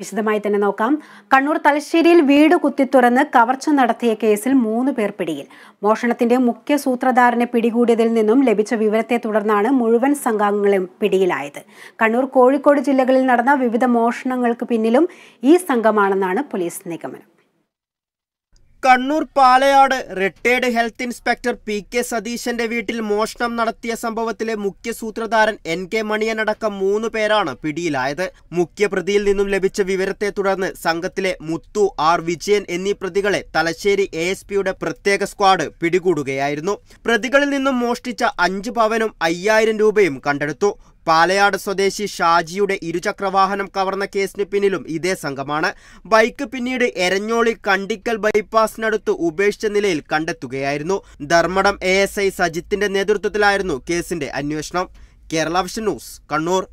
വിശദമായി തന്നെ നോക്കാം കണ്ണൂർ തലശ്ശേരിയിൽ വീട് കുത്തിത്തുറന്ന് കവർച്ച നടത്തിയ കേസിൽ മൂന്ന് പേർ പിടിയിൽ മോഷണത്തിന്റെ മുഖ്യ സൂത്രധാരനെ പിടികൂടിയതിൽ നിന്നും ലഭിച്ച വിവരത്തെ തുടർന്നാണ് മുഴുവൻ സംഘാംഗങ്ങളും പിടിയിലായത് കണ്ണൂർ കോഴിക്കോട് ജില്ലകളിൽ നടന്ന വിവിധ മോഷണങ്ങൾക്ക് പിന്നിലും ഈ സംഘമാണെന്നാണ് പോലീസ് നിഗമനം Kannur Palayad retired health inspector P K സതീശന്റെ വീട്ടിൽ മോഷണം നടത്തിയ സംഭവത്തിലെ മുഖ്യ സൂത്രധാരൻ എൻ കെ മണിയനടക്കം മൂന്ന് പേരാണ് പിടിയിലായത് മുഖ്യപ്രതിയിൽ നിന്നും ലഭിച്ച വിവരത്തെ തുടർന്ന് സംഘത്തിലെ മുത്തു ആർ വിജയൻ എന്നീ പ്രതികളെ തലശ്ശേരി എ എസ് പിയുടെ പ്രത്യേക സ്ക്വാഡ് പിടികൂടുകയായിരുന്നു പ്രതികളിൽ നിന്നും മോഷ്ടിച്ച അഞ്ച് പവനും അയ്യായിരം രൂപയും കണ്ടെടുത്തു പാലയാട് സ്വദേശി ഷാജിയുടെ ഇരുചക്രവാഹനം കവർന്ന കേസിന് പിന്നിലും ഇതേ സംഘമാണ് ബൈക്ക് പിന്നീട് എരഞ്ഞോളി കണ്ടിക്കൽ ബൈപ്പാസിനടുത്ത് ഉപേക്ഷിച്ച നിലയിൽ കണ്ടെത്തുകയായിരുന്നു ധർമ്മടം എ എസ് ഐ സജിത്തിന്റെ നേതൃത്വത്തിലായിരുന്നു കേസിന്റെ അന്വേഷണം കേരള വിഷൻ ന്യൂസ് കണ്ണൂർ